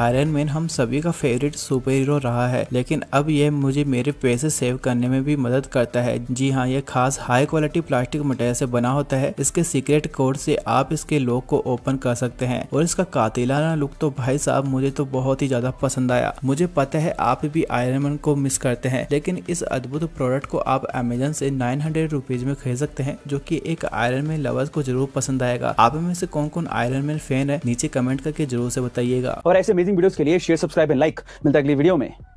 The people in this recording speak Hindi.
आयरन मैन हम सभी का फेवरेट सुपर हीरो रहा है लेकिन अब यह मुझे मेरे पैसे सेव करने में भी मदद करता है जी हाँ यह खास हाई क्वालिटी प्लास्टिक मटेरियल से बना होता है इसके सीक्रेट कोड से आप इसके लॉक को ओपन कर सकते हैं और इसका कातिलाना लुक तो भाई साहब मुझे तो बहुत ही ज्यादा पसंद आया मुझे पता है आप भी आयरन मैन को मिस करते हैं लेकिन इस अद्भुत प्रोडक्ट को आप अमेजन से नाइन हंड्रेड रुपीज में खरीद सकते हैं जो की एक आयरन मैन लवर्स को जरूर पसंद आएगा आप में से कौन कौन आयरन मैन फैन है नीचे कमेंट करके जरूर से बताइएगा और ऐसे अमेजिंग वीडियोस के लिए शेयर सब्सक्राइब एंड लाइक मिलता है अगली वीडियो में